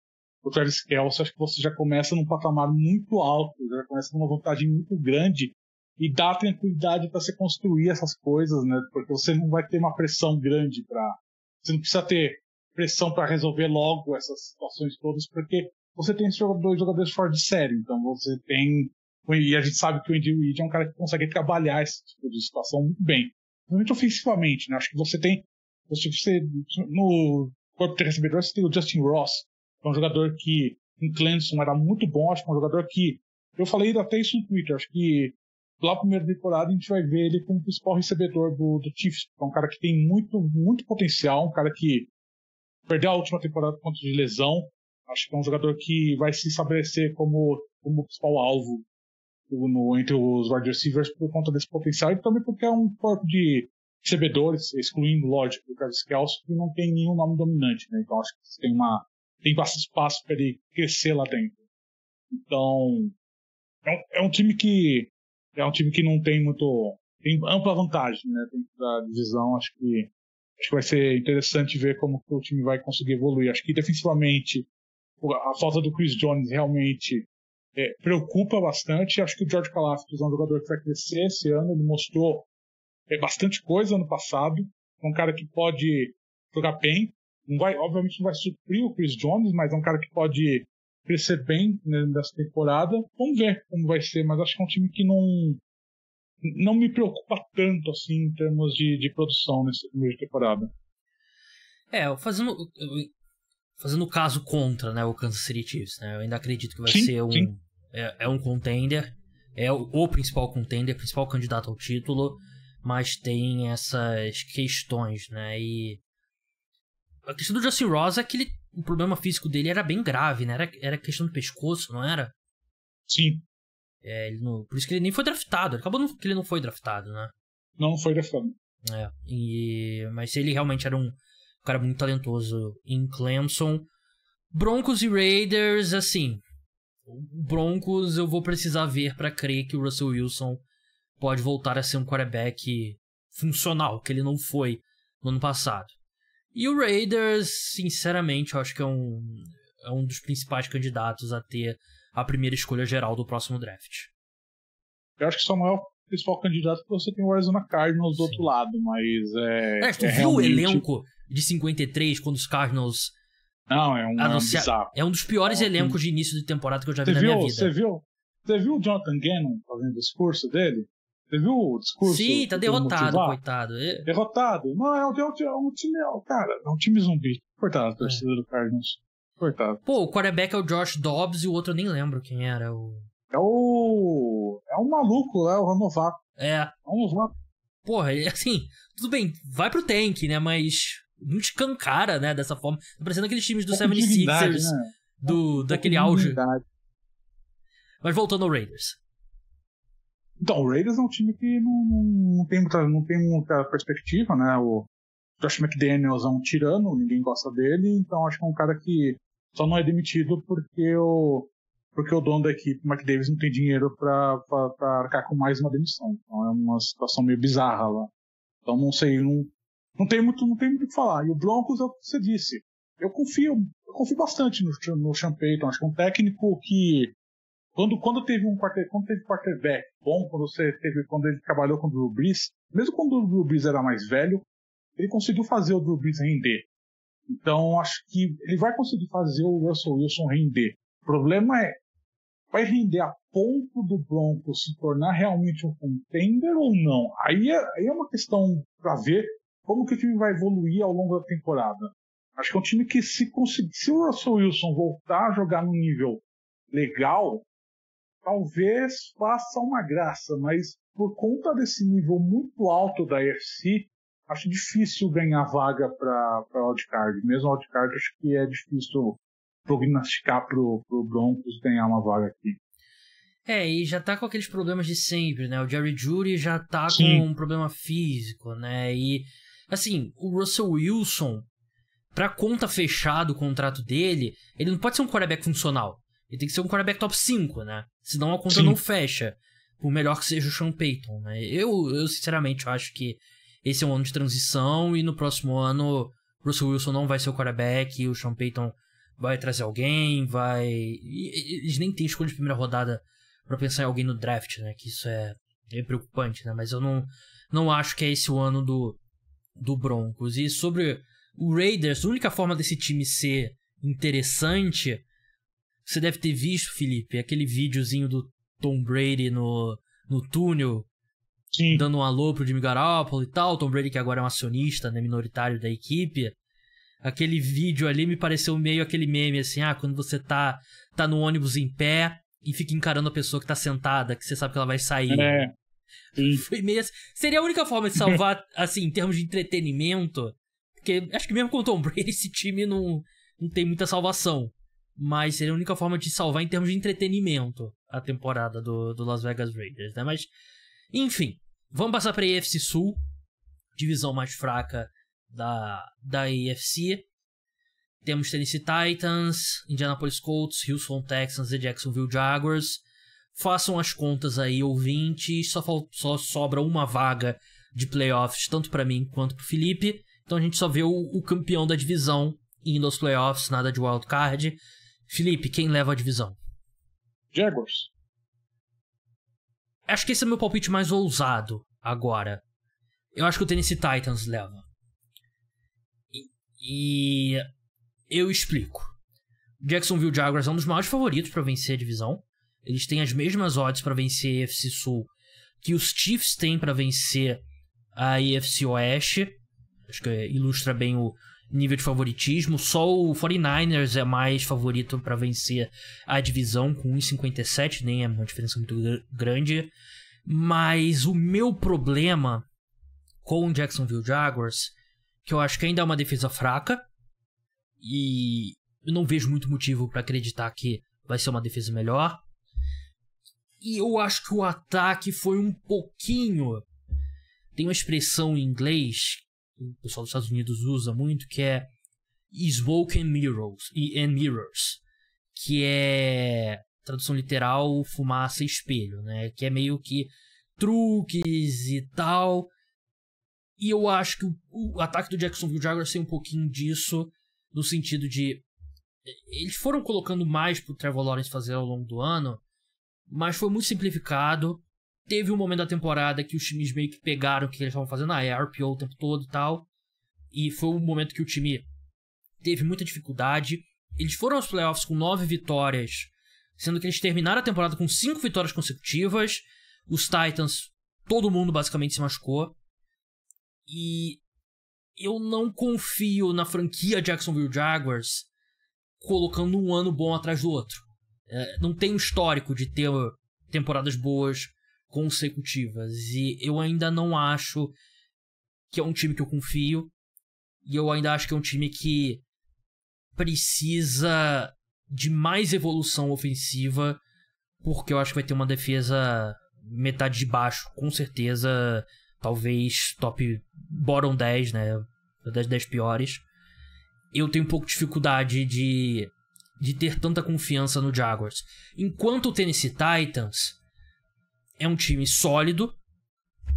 o Travis Kelce, acho que você já começa num patamar muito alto, já começa com uma vantagem muito grande e dá tranquilidade para você construir essas coisas, né? Porque você não vai ter uma pressão grande para você não precisa ter pressão para resolver logo essas situações todas, porque você tem dois jogadores fora de série, então você tem e a gente sabe que o Andy Reid é um cara que consegue trabalhar esse tipo de situação muito bem, muito ofensivamente, né? Acho que você tem você, você no corpo de recebedor você tem o Justin Ross, que é um jogador que em Clemson era muito bom, acho que é um jogador que eu falei até isso no Twitter, acho que lá primeira temporada a gente vai ver ele como principal recebedor do, do Chiefs. É um cara que tem muito, muito potencial, um cara que perdeu a última temporada por conta de lesão. Acho que é um jogador que vai se estabelecer como, como principal alvo no, entre os wide receivers por conta desse potencial e também porque é um corpo de recebedores, excluindo, lógico, o Carlos Kelso, que não tem nenhum nome dominante, né? Então acho que tem uma tem bastante espaço para ele crescer lá dentro. Então, é um, é um time que é um time que não tem muito. tem ampla vantagem, né? Dentro da divisão, acho que. Acho que vai ser interessante ver como o time vai conseguir evoluir. Acho que defensivamente a falta do Chris Jones realmente é, preocupa bastante. Acho que o George Kalafis é um jogador que vai crescer esse ano. Ele mostrou é, bastante coisa ano passado. É um cara que pode jogar bem. Não vai, obviamente não vai suprir o Chris Jones, mas é um cara que pode crescer bem né, nessa temporada. Vamos ver como vai ser, mas acho que é um time que não não me preocupa tanto assim em termos de, de produção nessa de temporada. É, fazendo fazendo caso contra, né, o Kansas City Chiefs, né? Eu ainda acredito que vai sim, ser um é, é um contender, é o, o principal contender, principal candidato ao título, mas tem essas questões, né? E a questão do Justin Ross é que ele o problema físico dele era bem grave, né? Era, era questão do pescoço, não era? Sim. É, não, por isso que ele nem foi draftado. Acabou não, que ele não foi draftado, né? Não foi draftado. É, e, mas ele realmente era um, um cara muito talentoso em Clemson. Broncos e Raiders, assim. Broncos eu vou precisar ver para crer que o Russell Wilson pode voltar a ser um quarterback funcional, que ele não foi no ano passado. E o Raiders, sinceramente, eu acho que é um, é um dos principais candidatos a ter a primeira escolha geral do próximo draft. Eu acho que maior principal candidato porque você tem o Arizona Cardinals do outro lado, mas é. é, é tu é viu realmente... o elenco de 53 quando os Cardinals. Não, é um. Anuncia... É um dos piores é um... elencos de início de temporada que eu já você vi na viu, minha vida. Você viu? Você viu o Jonathan Gannon fazendo o discurso dele? Você viu o discurso? Sim, tá derrotado, coitado. É. Derrotado. Não, é um, é um é time. É cara, é um time zumbi. Coitado, torcedor é. do Cardinals. Coitado. Pô, o quarterback é o Josh Dobbs e o outro eu nem lembro quem era. O... É o. É um maluco lá, o Ranovaco. É. Ranovaco. Porra, assim, tudo bem, vai pro tank, né? Mas não te cancara, né? Dessa forma. Tá parecendo aqueles times do 76ers, né? do, daquele auge. Mas voltando ao Raiders. Então, o Raiders é um time que não, não, não, tem, muita, não tem muita perspectiva, né? O Josh McDaniels é um tirano, ninguém gosta dele, então acho que é um cara que só não é demitido porque o, porque o dono da equipe, o Mike Davis, não tem dinheiro para arcar com mais uma demissão. Então é uma situação meio bizarra lá. Então não sei, não, não tem muito não tem muito o que falar. E o Broncos é o que você disse. Eu confio, eu confio bastante no, no Sean Payton. Acho que é um técnico que quando, quando teve um quarter, quando teve quarterback bom, quando você teve, quando ele trabalhou com o Drew Brees, mesmo quando o Drew Brees era mais velho, ele conseguiu fazer o Drew Brees render. Então acho que ele vai conseguir fazer o Russell Wilson render. O problema é, vai render a ponto do Broncos se tornar realmente um contender ou não? Aí é, aí é uma questão para ver como que o time vai evoluir ao longo da temporada. Acho que é um time que se conseguir, se o Russell Wilson voltar a jogar num nível legal, talvez faça uma graça, mas por conta desse nível muito alto da UFC, acho difícil ganhar vaga para wildcard. Mesmo wildcard, acho que é difícil prognosticar para o Broncos ganhar uma vaga aqui. É, e já tá com aqueles problemas de sempre, né? O Jerry Judy já tá Sim. com um problema físico, né? E, assim, o Russell Wilson, pra conta fechada o contrato dele, ele não pode ser um quarterback funcional. Ele tem que ser um quarterback top 5, né? Senão a conta Sim. não fecha. Por melhor que seja o Sean Payton, né? Eu, eu sinceramente acho que esse é um ano de transição e no próximo ano Russell Wilson não vai ser o quarterback, o Sean Payton vai trazer alguém, vai. Eles nem têm escolha de primeira rodada para pensar em alguém no draft, né? Que isso é, é preocupante, né? Mas eu não, não acho que é esse o ano do, do Broncos. E sobre o Raiders, a única forma desse time ser interessante você deve ter visto, Felipe, aquele videozinho do Tom Brady no, no túnel, Sim. dando um alô pro Jimmy Garoppolo e tal. Tom Brady, que agora é um acionista né, minoritário da equipe. Aquele vídeo ali me pareceu meio aquele meme assim: ah, quando você tá, tá no ônibus em pé e fica encarando a pessoa que tá sentada, que você sabe que ela vai sair. É. Foi meio assim. Seria a única forma de salvar, assim, em termos de entretenimento. Porque acho que mesmo com o Tom Brady, esse time não, não tem muita salvação mas seria a única forma de salvar em termos de entretenimento a temporada do, do Las Vegas Raiders, né? Mas, enfim, vamos passar para a AFC Sul, divisão mais fraca da, da AFC. Temos Tennessee Titans, Indianapolis Colts, Houston Texans e Jacksonville Jaguars. Façam as contas aí, ouvintes, só, só sobra uma vaga de playoffs, tanto para mim quanto para o Felipe. Então a gente só vê o, o campeão da divisão indo aos playoffs, nada de wildcard. card. Felipe, quem leva a divisão? Jaguars. Acho que esse é meu palpite mais ousado agora. Eu acho que o Tennessee Titans leva. E, e eu explico. Jacksonville Jaguars é um dos maiores favoritos para vencer a divisão. Eles têm as mesmas odds para vencer a AFC Sul que os Chiefs têm para vencer a AFC Oeste. Acho que ilustra bem o, nível de favoritismo. Só o 49ers é mais favorito para vencer a divisão com 1,57, nem é uma diferença muito grande. Mas o meu problema com o Jacksonville Jaguars, que eu acho que ainda é uma defesa fraca, e eu não vejo muito motivo para acreditar que vai ser uma defesa melhor. E eu acho que o ataque foi um pouquinho. Tem uma expressão em inglês o pessoal dos Estados Unidos usa muito, que é Smoke and Mirrors, e and Mirrors, que é tradução literal fumaça e espelho, né? Que é meio que truques e tal. E eu acho que o, o ataque do Jacksonville Jaguars tem um pouquinho disso, no sentido de eh, eles foram colocando mais pro Trevor Lawrence fazer ao longo do ano, mas foi muito simplificado. Teve um momento da temporada que os times meio que pegaram o que eles estavam fazendo, ah, é RPO o tempo todo e tal. E foi um momento que o time teve muita dificuldade. Eles foram aos playoffs com nove vitórias, sendo que eles terminaram a temporada com cinco vitórias consecutivas. Os Titans, todo mundo basicamente se machucou. E eu não confio na franquia Jacksonville Jaguars colocando um ano bom atrás do outro. É, não tem um histórico de ter temporadas boas consecutivas. E eu ainda não acho que é um time que eu confio. E eu ainda acho que é um time que precisa de mais evolução ofensiva, porque eu acho que vai ter uma defesa metade de baixo, com certeza, talvez top bottom 10, né? Das 10 piores. Eu tenho um pouco de dificuldade de, de ter tanta confiança no Jaguars. Enquanto o Tennessee Titans, é um time sólido.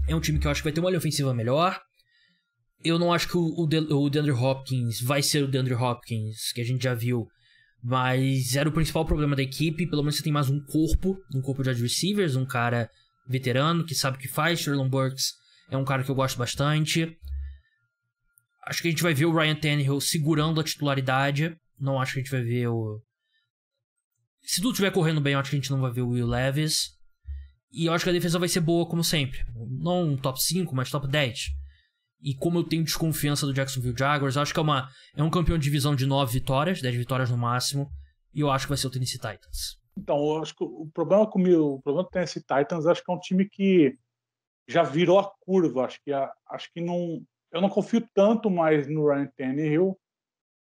É um time que eu acho que vai ter uma linha ofensiva melhor. Eu não acho que o, o, De, o DeAndre Hopkins vai ser o DeAndre Hopkins, que a gente já viu. Mas era o principal problema da equipe. Pelo menos você tem mais um corpo, um corpo de receivers, um cara veterano que sabe o que faz. Sherlon Burks é um cara que eu gosto bastante. Acho que a gente vai ver o Ryan Tannehill segurando a titularidade. Não acho que a gente vai ver o. Se tudo estiver correndo bem, acho que a gente não vai ver o Will Levis. E eu acho que a defesa vai ser boa, como sempre. Não top 5, mas top 10. E como eu tenho desconfiança do Jacksonville Jaguars, acho que é, uma, é um campeão de divisão de 9 vitórias, 10 vitórias no máximo. E eu acho que vai ser o Tennessee Titans. Então, eu acho que o problema comigo, o problema do Tennessee Titans, acho que é um time que já virou a curva. Acho que, acho que não. Eu não confio tanto mais no Ryan Tannehill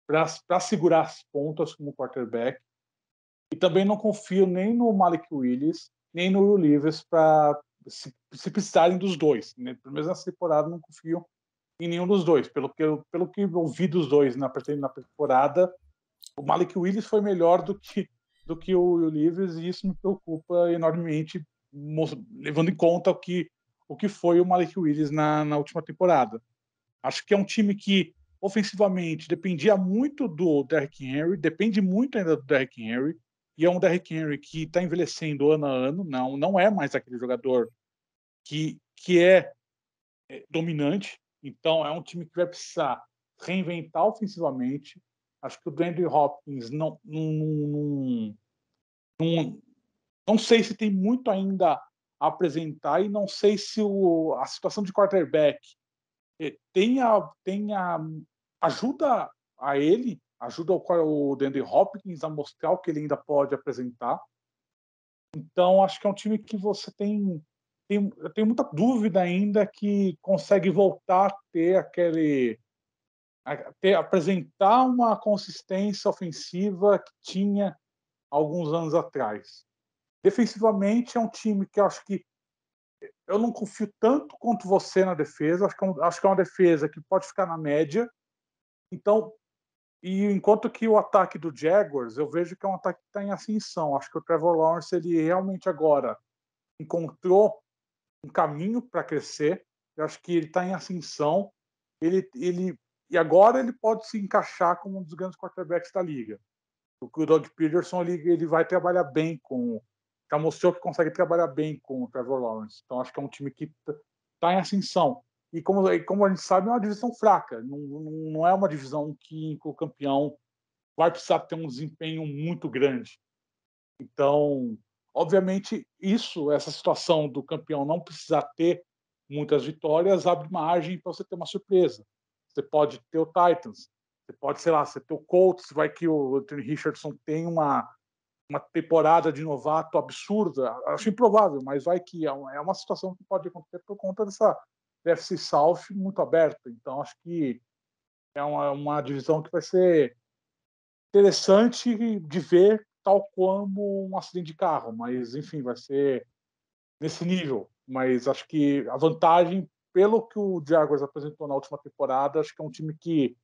para segurar as pontas como quarterback. E também não confio nem no Malik Willis nem no Will Livres para se, se, precisarem dos dois. Né? Pelo menos nessa temporada não confio em nenhum dos dois. Pelo que, pelo que ouvi dos dois na, na temporada, o Malik Willis foi melhor do que, do que o Will Livres e isso me preocupa enormemente, levando em conta o que, o que foi o Malik Willis na, na última temporada. Acho que é um time que ofensivamente dependia muito do Derrick Henry, depende muito ainda do Derrick Henry e é um Derrick Henry que está envelhecendo ano a ano, não, não é mais aquele jogador que, que é, é dominante, então é um time que vai precisar reinventar ofensivamente. Acho que o Andrew Hopkins não, não, não, não, sei se tem muito ainda a apresentar e não sei se o, a situação de quarterback eh, tenha, tenha ajuda a ele ajuda o Dandy Hopkins a mostrar o que ele ainda pode apresentar. Então, acho que é um time que você tem, tem eu tenho muita dúvida ainda que consegue voltar a ter aquele a ter, apresentar uma consistência ofensiva que tinha alguns anos atrás. Defensivamente é um time que eu acho que eu não confio tanto quanto você na defesa. Acho que, é acho que é uma defesa que pode ficar na média. Então, e enquanto que o ataque do Jaguars, eu vejo que é um ataque que está em ascensão. Acho que o Trevor Lawrence ele realmente agora encontrou um caminho para crescer. Eu acho que ele está em ascensão. Ele, ele e agora ele pode se encaixar como um dos grandes quarterbacks da liga. O Doug Peterson ele, ele vai trabalhar bem com já mostrou que consegue trabalhar bem com o Trevor Lawrence. Então acho que é um time que está tá em ascensão. E como, e como a gente sabe, é uma divisão fraca. Não, não é uma divisão que o campeão vai precisar ter um desempenho muito grande. Então, obviamente, isso, essa situação do campeão não precisar ter muitas vitórias, abre margem para você ter uma surpresa. Você pode ter o Titans, você pode, sei lá, você ter o Colts, vai que o Anthony Richardson tem uma, uma temporada de novato absurda. Acho improvável, mas vai que é, é uma situação que pode acontecer por conta dessa ser South muito aberto. Então, acho que é uma, uma divisão que vai ser interessante de ver, tal como um acidente de carro. Mas, enfim, vai ser nesse nível. Mas acho que a vantagem, pelo que o Jaguars apresentou na última temporada, acho que é um time que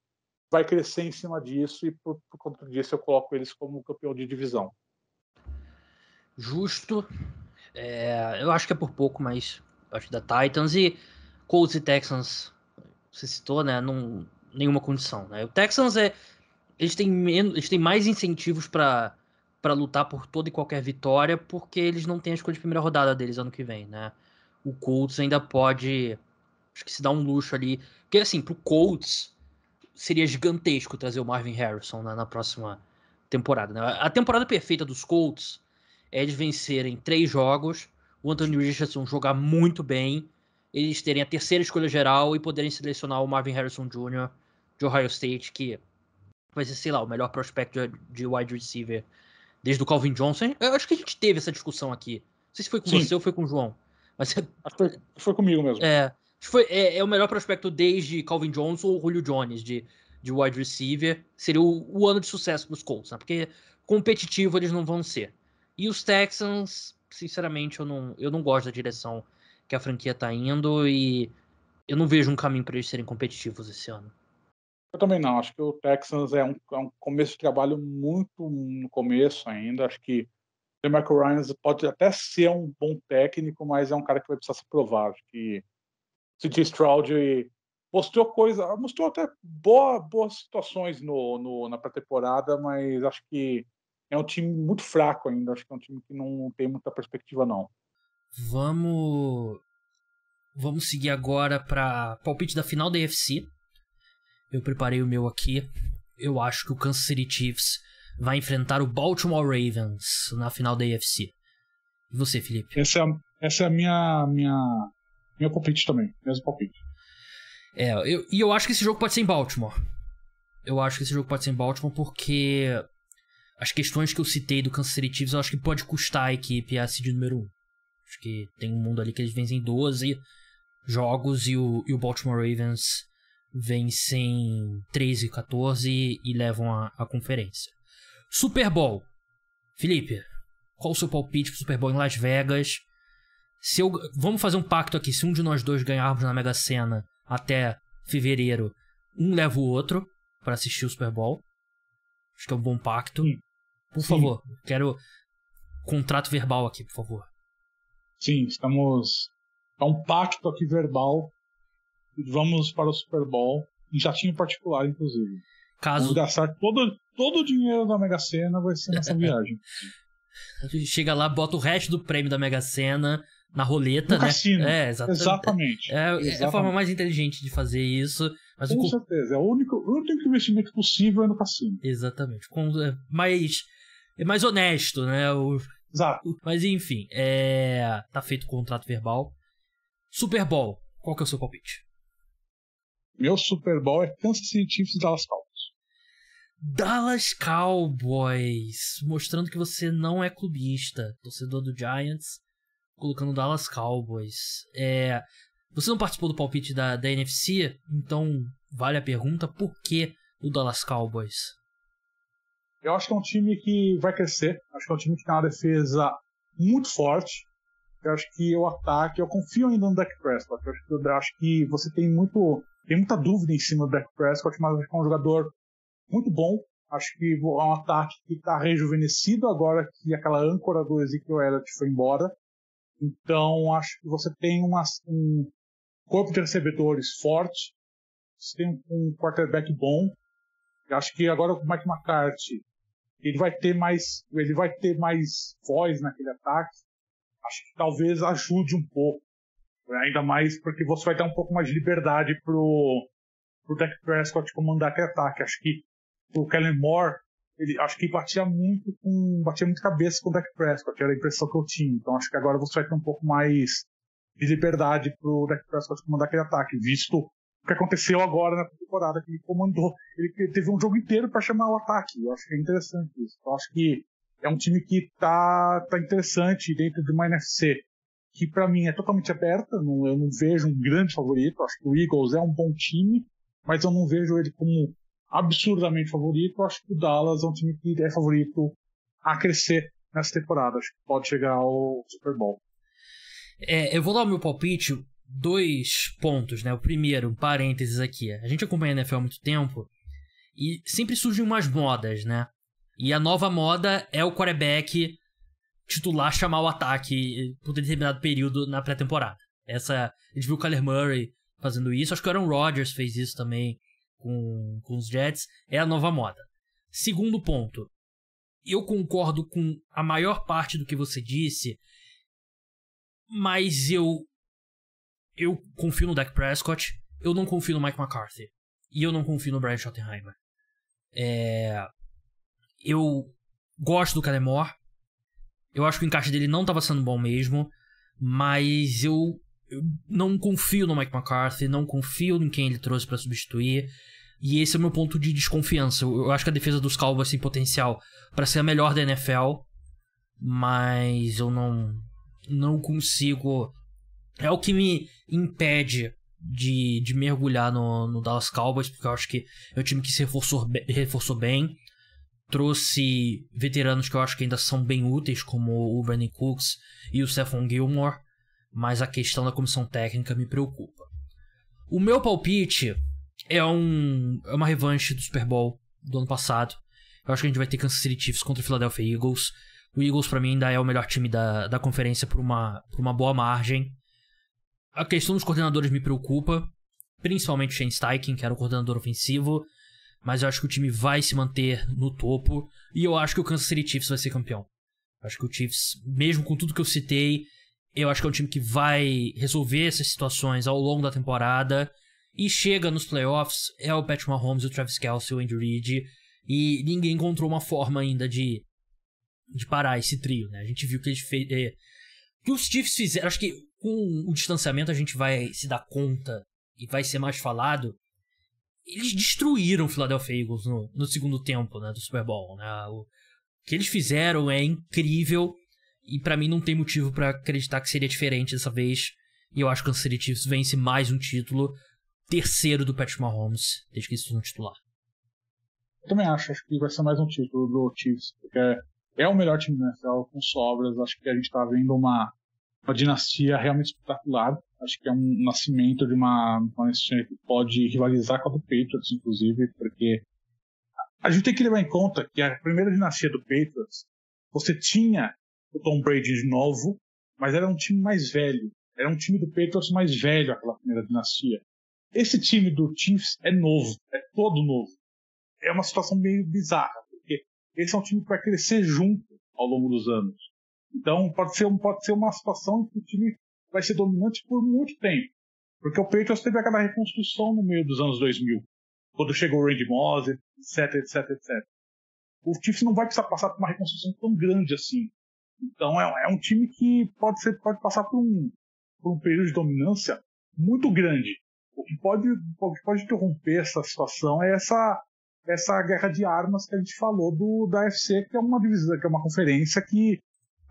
vai crescer em cima disso e por, por conta disso eu coloco eles como campeão de divisão. Justo. É, eu acho que é por pouco, mas acho da Titans e Colts e Texans, você citou, né? Não, nenhuma condição. Né? O Texans é. Eles têm, menos, eles têm mais incentivos para para lutar por toda e qualquer vitória, porque eles não têm a escolha de primeira rodada deles ano que vem, né? O Colts ainda pode. Acho que se dá um luxo ali. Porque, assim, pro Colts seria gigantesco trazer o Marvin Harrison né, na próxima temporada. Né? A temporada perfeita dos Colts é de vencerem três jogos, o Anthony Richardson jogar muito bem eles terem a terceira escolha geral e poderem selecionar o Marvin Harrison Jr. de Ohio State, que vai ser, sei lá, o melhor prospect de wide receiver desde o Calvin Johnson. Eu acho que a gente teve essa discussão aqui. Não sei se foi com Sim. você ou foi com o João. Mas... É acho que foi, foi comigo mesmo. É, foi, é, é, o melhor prospecto desde Calvin Johnson ou Julio Jones de, de wide receiver. Seria o, o ano de sucesso os Colts, né? Porque competitivo eles não vão ser. E os Texans, sinceramente, eu não, eu não gosto da direção que a franquia tá indo e eu não vejo um caminho para eles serem competitivos esse ano. Eu também não. Acho que o Texans é um, é um começo de trabalho muito no começo ainda. Acho que o Michael Ryan pode até ser um bom técnico, mas é um cara que vai precisar se provar. Acho que CJ Stroud mostrou coisa, mostrou até boa, boas situações no, no na pré-temporada, mas acho que é um time muito fraco ainda. Acho que é um time que não tem muita perspectiva, não. Vamos vamos seguir agora para palpite da final da UFC. Eu preparei o meu aqui. Eu acho que o Kansas City Chiefs vai enfrentar o Baltimore Ravens na final da UFC. E você, Felipe? Essa é a, essa é a minha minha minha palpite também, mesmo palpite. É, eu, e eu acho que esse jogo pode ser em Baltimore. Eu acho que esse jogo pode ser em Baltimore porque as questões que eu citei do Kansas City Chiefs, eu acho que pode custar a equipe a seed número 1. Um. Acho que tem um mundo ali que eles vencem 12 jogos e o, e o Baltimore Ravens vencem 13, 14 e levam a, a conferência. Super Bowl. Felipe, qual o seu palpite pro Super Bowl em Las Vegas? Se eu, vamos fazer um pacto aqui. Se um de nós dois ganharmos na Mega Sena até fevereiro, um leva o outro para assistir o Super Bowl. Acho que é um bom pacto. Por Sim. favor, quero contrato verbal aqui, por favor. Sim, estamos. É um pacto aqui verbal. Vamos para o Super Bowl, em jatinho particular, inclusive. Caso... Vamos gastar todo, todo o dinheiro da Mega Sena vai ser nessa viagem. Chega lá, bota o resto do prêmio da Mega Sena na roleta, no né? Cassino. É, exatamente. Exatamente. É, exatamente. É, a forma mais inteligente de fazer isso. Mas Com o... certeza. É o único, o único investimento possível é no cassino. Exatamente. Com, é mais, é mais honesto, né? O Exato. Mas enfim, é... tá feito o contrato verbal. Super Bowl, qual que é o seu palpite? Meu Super Bowl é Kansas City Chiefs e Dallas Cowboys. Dallas Cowboys, mostrando que você não é clubista, torcedor do Giants, colocando Dallas Cowboys. É... Você não participou do palpite da, da NFC, então vale a pergunta por que o Dallas Cowboys? Eu acho que é um time que vai crescer. Acho que é um time que tem uma defesa muito forte. Eu acho que o ataque, eu confio ainda no Dak Prescott. Eu acho, que, eu acho que você tem muito, tem muita dúvida em cima do Dak Prescott, mas acho que é um jogador muito bom. Acho que é um ataque que está rejuvenescido agora que aquela âncora do Ezekiel Elliott foi embora. Então acho que você tem uma, um corpo de recebedores forte. Você tem um quarterback bom. Eu acho que agora o Mike McCarthy ele vai ter mais, ele vai ter mais voz naquele ataque. Acho que talvez ajude um pouco. Né? Ainda mais porque você vai dar um pouco mais de liberdade pro, pro Dak Prescott comandar aquele ataque. Acho que o Kellen Moore, ele, acho que batia muito com, batia muito cabeça com o Dak Prescott, era a impressão que eu tinha. Então acho que agora você vai ter um pouco mais de liberdade pro Dak Prescott comandar aquele ataque, visto que aconteceu agora na temporada que ele comandou. Ele teve um jogo inteiro para chamar o ataque. Eu acho que é interessante isso. Eu acho que é um time que tá, tá interessante dentro de uma NFC que para mim é totalmente aberta. Não, eu não vejo um grande favorito. Eu acho que o Eagles é um bom time, mas eu não vejo ele como absurdamente favorito. Eu acho que o Dallas é um time que é favorito a crescer nessa temporada. Acho que pode chegar ao Super Bowl. É, eu vou dar o meu palpite dois pontos, né? O primeiro, parênteses aqui. A gente acompanha a NFL há muito tempo e sempre surgem umas modas, né? E a nova moda é o quarterback titular chamar o ataque por determinado período na pré-temporada. Essa, a gente viu o Kyler Murray fazendo isso, acho que o Aaron Rodgers fez isso também com, com os Jets, é a nova moda. Segundo ponto, eu concordo com a maior parte do que você disse, mas eu eu confio no Dak Prescott, eu não confio no Mike McCarthy. E eu não confio no Brian Schottenheimer. É... Eu gosto do Calemore. Eu acho que o encaixe dele não estava sendo bom mesmo. Mas eu, eu não confio no Mike McCarthy, não confio em quem ele trouxe para substituir. E esse é o meu ponto de desconfiança. Eu acho que a defesa dos Cowboys tem potencial para ser a melhor da NFL, mas eu não não consigo é o que me impede de, de mergulhar no, no Dallas Cowboys, porque eu acho que é um time que se reforçou, reforçou bem, trouxe veteranos que eu acho que ainda são bem úteis, como o Brandon Cooks e o Stephon Gilmore, mas a questão da comissão técnica me preocupa. O meu palpite é, um, é uma revanche do Super Bowl do ano passado. Eu acho que a gente vai ter Kansas City Chiefs contra o Philadelphia Eagles. O Eagles, para mim, ainda é o melhor time da, da conferência por uma, por uma boa margem a questão dos coordenadores me preocupa, principalmente o Shane Steichen, que era o coordenador ofensivo, mas eu acho que o time vai se manter no topo e eu acho que o Kansas City Chiefs vai ser campeão. Eu acho que o Chiefs, mesmo com tudo que eu citei, eu acho que é um time que vai resolver essas situações ao longo da temporada e chega nos playoffs é o Patrick Mahomes, o Travis Kelce, o Andrew Reid e ninguém encontrou uma forma ainda de de parar esse trio, né? A gente viu que eles fez, é, eh, que os Chiefs fizeram, acho que com o distanciamento a gente vai se dar conta e vai ser mais falado. Eles destruíram o Philadelphia Eagles no, no segundo tempo né, do Super Bowl. Né? O que eles fizeram é incrível e para mim não tem motivo para acreditar que seria diferente dessa vez. E eu acho que o Kansas City Chiefs vence mais um título, terceiro do Patrick Mahomes, desde que isso não titular. Eu também acho, acho que vai ser mais um título do Chiefs, porque é, é o melhor time do NFL com sobras. Acho que a gente tá vendo uma uma dinastia realmente espetacular. Acho que é um nascimento de uma, uma dinastia que pode rivalizar com a do Patriots, inclusive, porque a gente tem que levar em conta que a primeira dinastia do Patriots, você tinha o Tom Brady de novo, mas era um time mais velho. Era um time do Patriots mais velho, aquela primeira dinastia. Esse time do Chiefs é novo, é todo novo. É uma situação meio bizarra, porque esse é um time que vai crescer junto ao longo dos anos. Então pode ser, pode ser uma situação que o time vai ser dominante por muito tempo. Porque o Patriots teve aquela reconstrução no meio dos anos 2000, quando chegou o Randy Moss, etc, etc, etc. O Chiefs não vai precisar passar por uma reconstrução tão grande assim. Então é, é um time que pode, ser, pode passar por um, por um período de dominância muito grande. O que pode, o que pode interromper essa situação é essa, essa guerra de armas que a gente falou do, da FC, que é uma divisão, que é uma conferência que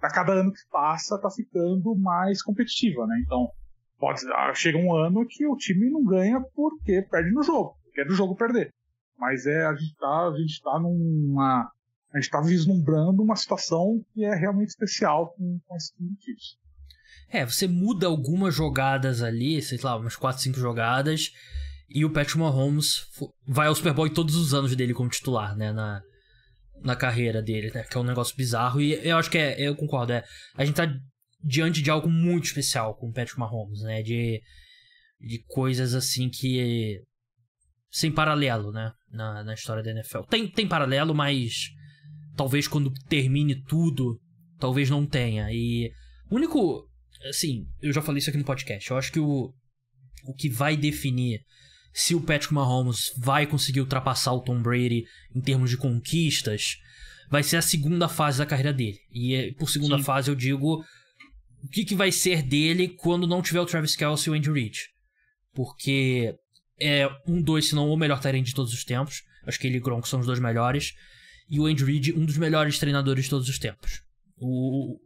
Tá a cada ano que passa está ficando mais competitiva, né? Então, pode, ah, chega um ano que o time não ganha porque perde no jogo, porque é do jogo perder. Mas é, a gente está a gente tá numa. A gente tá vislumbrando uma situação que é realmente especial com, com esses times. É, você muda algumas jogadas ali, sei lá, umas 4, 5 jogadas, e o Patrick Mahomes vai ao Super Bowl todos os anos dele como titular, né? Na, na carreira dele, né? Que é um negócio bizarro. E eu acho que é, eu concordo, é. A gente tá diante de algo muito especial com o Patrick Mahomes, né? De, de coisas assim que. sem paralelo, né? Na, na história da NFL. Tem, tem paralelo, mas talvez quando termine tudo, talvez não tenha. E o único. Assim, eu já falei isso aqui no podcast. Eu acho que o, o que vai definir se o Patrick Mahomes vai conseguir ultrapassar o Tom Brady em termos de conquistas, vai ser a segunda fase da carreira dele. E eh, por segunda Sim. fase eu digo o que, que vai ser dele quando não tiver o Travis Kelce e o Andy Reid. Porque é um, dois, se não o melhor Tyrant de todos os tempos. Acho que ele e Gronk são os dois melhores. E o Andy Reid, um dos melhores treinadores de todos os tempos. O,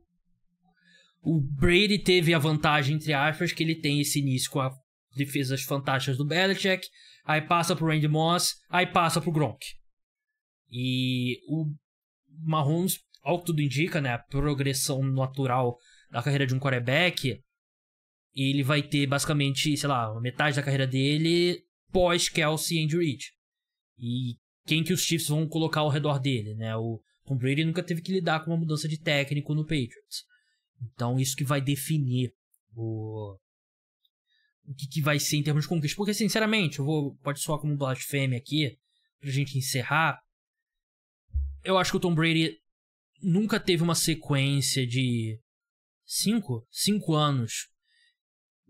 o Brady teve a vantagem, entre aspas, que ele tem esse início com a defesas fantásticas do Belichick, aí passa pro Randy Moss, aí passa pro Gronk. E o Mahomes, ao que tudo indica, né, a progressão natural da carreira de um quarterback, ele vai ter basicamente, sei lá, metade da carreira dele pós Kelsey e Andy Reid. E quem que os Chiefs vão colocar ao redor dele, né? O Tom Brady nunca teve que lidar com uma mudança de técnico no Patriots. Então isso que vai definir o, o que, que, vai ser em termos de conquista. Porque, assim, sinceramente, eu vou. Pode soar como blasfêmia aqui, pra gente encerrar. Eu acho que o Tom Brady nunca teve uma sequência de cinco, cinco anos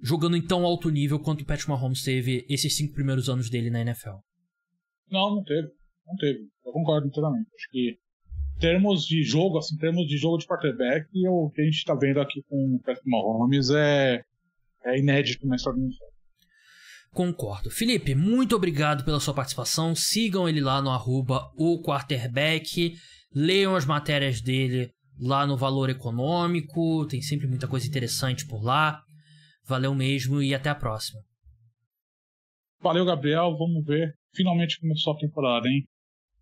jogando em tão alto nível quanto o Patrick Mahomes teve esses cinco primeiros anos dele na NFL. Não, não teve. Não teve. Eu concordo inteiramente. Acho que termos de jogo, assim, termos de jogo de quarterback, o que a gente está vendo aqui com o Patrick Mahomes é é inédito na história do uniforme. Concordo. Felipe, muito obrigado pela sua participação. Sigam ele lá no arroba o quarterback. Leiam as matérias dele lá no Valor Econômico. Tem sempre muita coisa interessante por lá. Valeu mesmo e até a próxima. Valeu, Gabriel. Vamos ver. Finalmente começou a temporada, hein?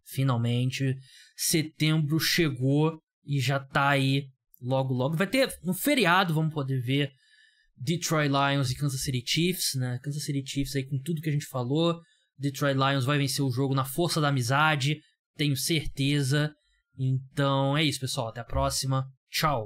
Finalmente. Setembro chegou e já tá aí logo, logo. Vai ter um feriado, vamos poder ver Detroit Lions e Kansas City Chiefs, né? Kansas City Chiefs aí com tudo que a gente falou. Detroit Lions vai vencer o jogo na força da amizade, tenho certeza. Então é isso, pessoal. Até a próxima. Tchau.